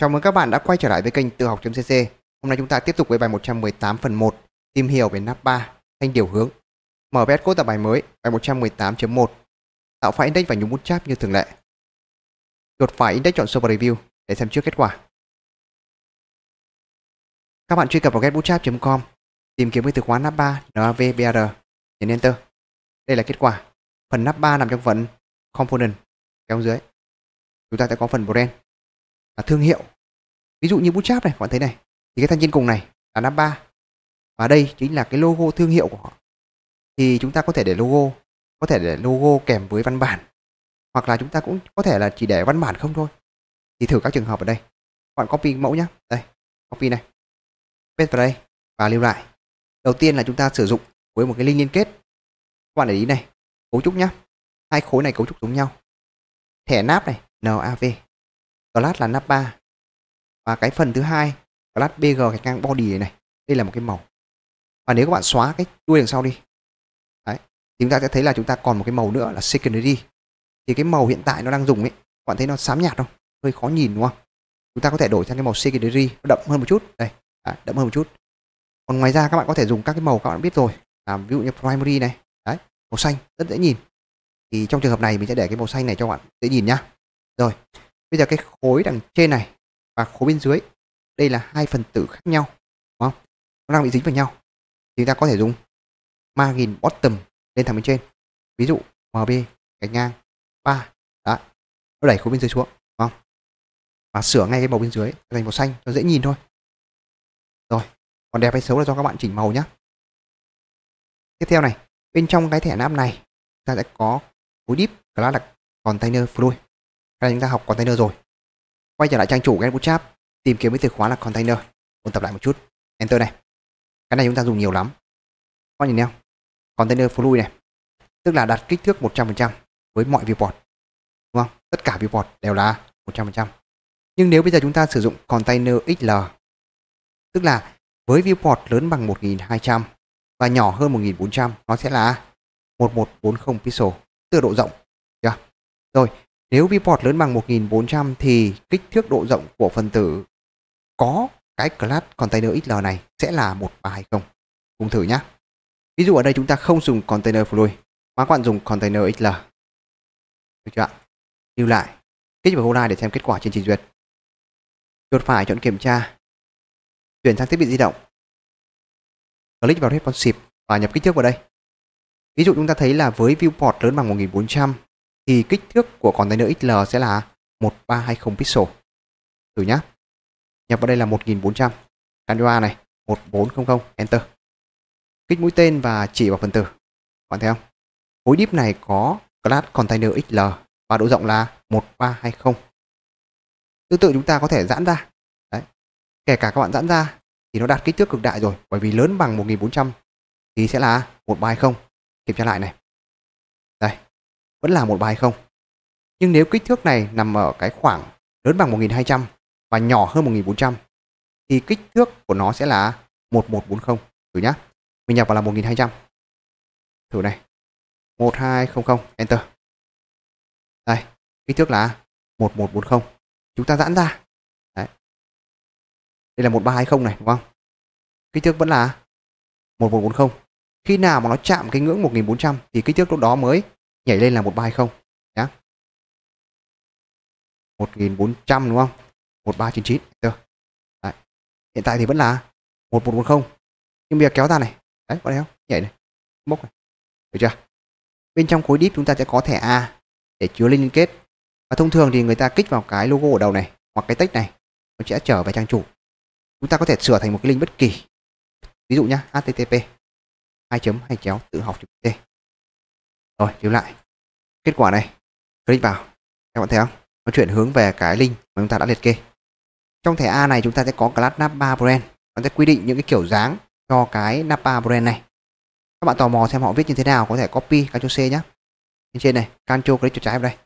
Chào mừng các bạn đã quay trở lại với kênh tự học.cc. Hôm nay chúng ta tiếp tục với bài 118 phần 1, tìm hiểu về nắp 3, thanh điều hướng. Mở VS Code tập bài mới, bài 118.1. Tạo file index và nhúng bút cháp như thường lệ. Chuột phải index chọn server review để xem trước kết quả. Các bạn truy cập vào getbootstrap.com, tìm kiếm với từ khóa nắp 3 NAVBR, nhấn enter. Đây là kết quả. Phần nắp 3 nằm trong phần component, kéo dưới. Chúng ta sẽ có phần brand là thương hiệu. Ví dụ như Bootstrap này, các bạn thấy này, thì cái thanh trên cùng này là năm ba Và đây chính là cái logo thương hiệu của họ. Thì chúng ta có thể để logo, có thể để logo kèm với văn bản. Hoặc là chúng ta cũng có thể là chỉ để văn bản không thôi. Thì thử các trường hợp ở đây. Các bạn copy mẫu nhé. Đây, copy này. Paste vào đây và lưu lại. Đầu tiên là chúng ta sử dụng với một cái link liên kết. Các bạn để ý này, cấu trúc nhé. Hai khối này cấu trúc giống nhau. Thẻ nap này, NAV class là Napa và cái phần thứ hai class bg gạch ngang body này, này đây là một cái màu và nếu các bạn xóa cái đuôi đằng sau đi đấy, chúng ta sẽ thấy là chúng ta còn một cái màu nữa là secondary thì cái màu hiện tại nó đang dùng ấy các bạn thấy nó xám nhạt không hơi khó nhìn đúng không chúng ta có thể đổi sang cái màu secondary nó đậm hơn một chút đây đấy, đậm hơn một chút còn ngoài ra các bạn có thể dùng các cái màu các bạn biết rồi làm ví dụ như primary này đấy màu xanh rất dễ nhìn thì trong trường hợp này mình sẽ để cái màu xanh này cho các bạn dễ nhìn nhá rồi Bây giờ cái khối đằng trên này và khối bên dưới, đây là hai phần tử khác nhau, đúng không? Nó đang bị dính vào nhau. Thì ta có thể dùng margin bottom lên thẳng bên trên. Ví dụ MB gạch ngang 3. Đó. Nó đẩy khối bên dưới xuống, đúng không? Và sửa ngay cái màu bên dưới thành màu xanh cho dễ nhìn thôi. Rồi, còn đẹp hay xấu là do các bạn chỉnh màu nhé. Tiếp theo này, bên trong cái thẻ nắp này, ta sẽ có khối deep class là container fluid là chúng ta học container rồi quay trở lại trang chủ get bootstrap tìm kiếm cái từ khóa là container ôn tập lại một chút enter này cái này chúng ta dùng nhiều lắm các nhìn nhau container fluid này tức là đặt kích thước 100% với mọi viewport đúng không tất cả viewport đều là 100% nhưng nếu bây giờ chúng ta sử dụng container XL tức là với viewport lớn bằng 1200 và nhỏ hơn 1400 nó sẽ là 1140 pixel tức là độ rộng chưa? Rồi, nếu viewport lớn bằng 1400 thì kích thước độ rộng của phần tử có cái class container XL này sẽ là một và hay không? Cùng thử nhé. Ví dụ ở đây chúng ta không dùng container fluid mà các bạn dùng container XL. Được chưa ạ? Lưu lại, kích vào online để xem kết quả trên trình duyệt. Chuột phải chọn kiểm tra. Chuyển sang thiết bị di động. Click vào responsive và nhập kích thước vào đây. Ví dụ chúng ta thấy là với viewport lớn bằng 1400 thì kích thước của container XL sẽ là 1320 pixel. Thử nhá. Nhập vào đây là 1400. Canva này, 1400, Enter. Kích mũi tên và chỉ vào phần tử. Bạn thấy không? Khối div này có class container XL và độ rộng là 1320. Tương tự chúng ta có thể giãn ra. Đấy. Kể cả các bạn giãn ra thì nó đạt kích thước cực đại rồi. Bởi vì lớn bằng 1400 thì sẽ là 1320. Kiểm tra lại này vẫn là một bài không. Nhưng nếu kích thước này nằm ở cái khoảng lớn bằng 1200 và nhỏ hơn 1400 thì kích thước của nó sẽ là 1140 thử nhá. Mình nhập vào là 1200. Thử này. 1200 enter. Đây, kích thước là 1140. Chúng ta giãn ra. Đấy. Đây là 1320 này đúng không? Kích thước vẫn là 1140. Khi nào mà nó chạm cái ngưỡng 1400 thì kích thước lúc đó mới nhảy lên là một ba hay không nhá trăm đúng không một ba chín được Đấy. hiện tại thì vẫn là một một bốn không nhưng bây giờ kéo ra này đấy có thấy không nhảy này mốc này được chưa bên trong khối deep chúng ta sẽ có thẻ A để chứa link liên kết và thông thường thì người ta kích vào cái logo ở đầu này hoặc cái text này nó sẽ trở về trang chủ chúng ta có thể sửa thành một cái link bất kỳ ví dụ nhá http 2 2 chéo tự học t rồi lưu lại. Kết quả này, click vào. Các bạn thấy không? Nó chuyển hướng về cái link mà chúng ta đã liệt kê. Trong thẻ A này chúng ta sẽ có class Napa Brand. Nó sẽ quy định những cái kiểu dáng cho cái Napa Brand này. Các bạn tò mò xem họ viết như thế nào, có thể copy Ctrl C nhé. Bên trên này, Ctrl click chuột trái vào đây.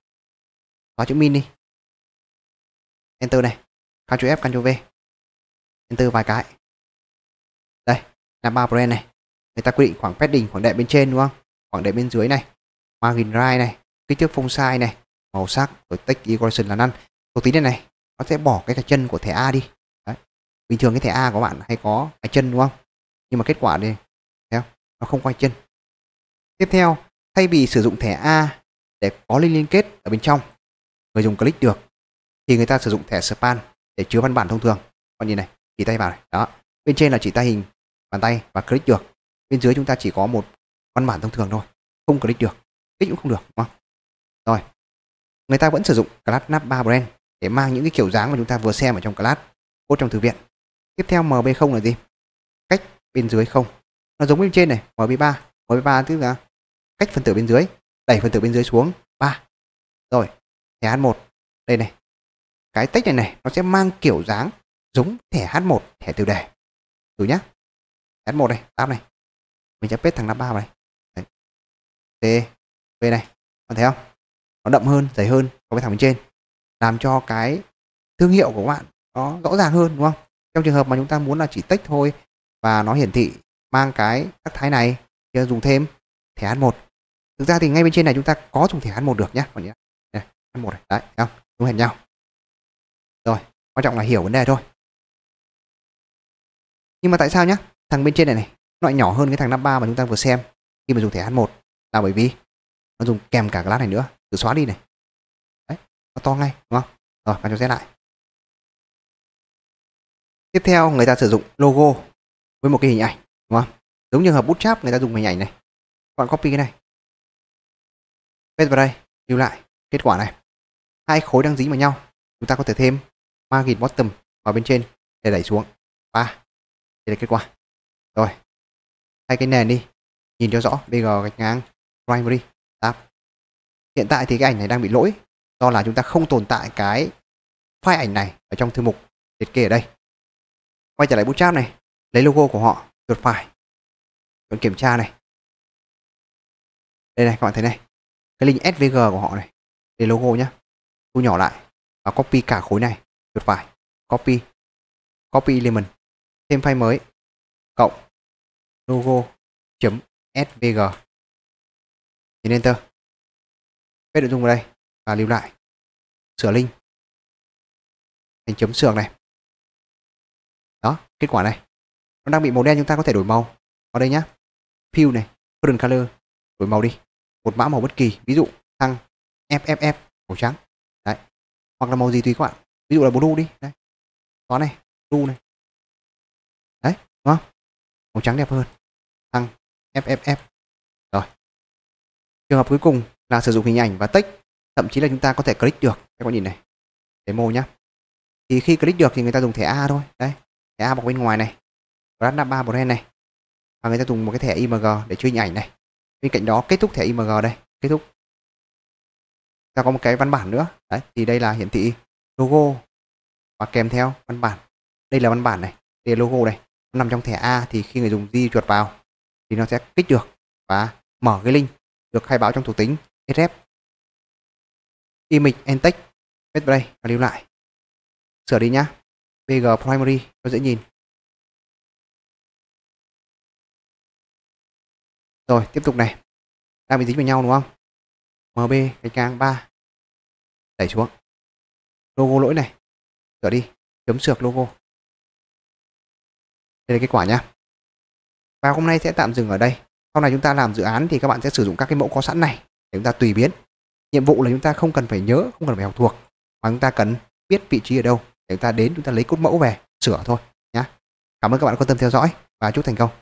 Xóa chữ min đi. Enter này. Ctrl F, Ctrl V. Enter vài cái. Đây, Napa Brand này. Người ta quy định khoảng padding, khoảng đệm bên trên đúng không? Khoảng đệm bên dưới này margin right này kích thước phông size này màu sắc rồi text decoration là năn, thuộc tính này này nó sẽ bỏ cái, cái chân của thẻ a đi Đấy. bình thường cái thẻ a của bạn hay có cái chân đúng không nhưng mà kết quả đây theo nó không quay chân tiếp theo thay vì sử dụng thẻ a để có liên liên kết ở bên trong người dùng click được thì người ta sử dụng thẻ span để chứa văn bản thông thường con nhìn này chỉ tay vào này đó bên trên là chỉ tay hình bàn tay và click được bên dưới chúng ta chỉ có một văn bản thông thường thôi không click được kích cũng không được đúng không? Rồi, người ta vẫn sử dụng class nắp 3 brand để mang những cái kiểu dáng mà chúng ta vừa xem ở trong class code trong thư viện. Tiếp theo MB0 là gì? Cách bên dưới không. Nó giống bên trên này, MB3. MB3 tức là cách phần tử bên dưới, đẩy phần tử bên dưới xuống 3. Rồi, thẻ H1 đây này. Cái text này này nó sẽ mang kiểu dáng giống thẻ H1, thẻ tiêu đề. Thử nhá. H1 này, tab này. Mình sẽ paste thằng nắp 3 này. Đấy về này, bạn thấy không? Nó đậm hơn, dày hơn so cái thằng bên trên. Làm cho cái thương hiệu của các bạn nó rõ ràng hơn đúng không? Trong trường hợp mà chúng ta muốn là chỉ text thôi và nó hiển thị mang cái sắc thái này thì dùng thêm thẻ H1. Thực ra thì ngay bên trên này chúng ta có dùng thẻ H1 được nhé còn nhé. Này, H1 đấy, không? Đúng hẹn nhau. Rồi, quan trọng là hiểu vấn đề thôi. Nhưng mà tại sao nhá? Thằng bên trên này này, nó lại nhỏ hơn cái thằng 53 mà chúng ta vừa xem khi mà dùng thẻ H1 là bởi vì nó dùng kèm cả class này nữa tự xóa đi này đấy nó to ngay đúng không rồi bạn cho xét lại tiếp theo người ta sử dụng logo với một cái hình ảnh đúng không giống như hợp Bootstrap người ta dùng hình ảnh này bạn copy cái này paste vào đây lưu lại kết quả này hai khối đang dính vào nhau chúng ta có thể thêm margin bottom vào bên trên để đẩy xuống ba đây là kết quả rồi hai cái nền đi nhìn cho rõ bg gạch ngang primary tab hiện tại thì cái ảnh này đang bị lỗi do là chúng ta không tồn tại cái file ảnh này ở trong thư mục liệt kê ở đây quay trở lại bootstrap này lấy logo của họ chuột phải chọn kiểm tra này đây này các bạn thấy này cái link svg của họ này để logo nhá thu nhỏ lại và copy cả khối này chuột phải copy copy element thêm file mới cộng logo chấm svg nhấn enter paste nội dung vào đây và lưu lại sửa link thành chấm sườn này đó kết quả này nó đang bị màu đen chúng ta có thể đổi màu vào đây nhá fill này current color đổi màu đi một mã màu bất kỳ ví dụ thăng fff màu trắng đấy hoặc là màu gì tùy các bạn ví dụ là blue đi đấy xóa này blue này đấy đúng không màu trắng đẹp hơn thăng fff Trường hợp cuối cùng là sử dụng hình ảnh và text, thậm chí là chúng ta có thể click được. Các bạn nhìn này, demo nhá. Thì khi click được thì người ta dùng thẻ A thôi. Đấy, thẻ A bọc bên ngoài này, Brand 3 brand này. Và người ta dùng một cái thẻ IMG để chứa hình ảnh này. Bên cạnh đó kết thúc thẻ IMG đây, kết thúc. Ta có một cái văn bản nữa. Đấy, thì đây là hiển thị logo và kèm theo văn bản. Đây là văn bản này, để logo này. nằm trong thẻ A thì khi người dùng di chuột vào thì nó sẽ kích được và mở cái link được khai báo trong thuộc tính SF. Image and text, paste đây và lưu lại. Sửa đi nhá. BG primary cho dễ nhìn. Rồi, tiếp tục này. Đang bị dính với nhau đúng không? MB cái càng 3. Đẩy xuống. Logo lỗi này. Sửa đi, chấm sửa logo. Đây là kết quả nhá. Và hôm nay sẽ tạm dừng ở đây sau này chúng ta làm dự án thì các bạn sẽ sử dụng các cái mẫu có sẵn này để chúng ta tùy biến nhiệm vụ là chúng ta không cần phải nhớ không cần phải học thuộc mà chúng ta cần biết vị trí ở đâu để chúng ta đến chúng ta lấy cốt mẫu về sửa thôi nhé cảm ơn các bạn quan tâm theo dõi và chúc thành công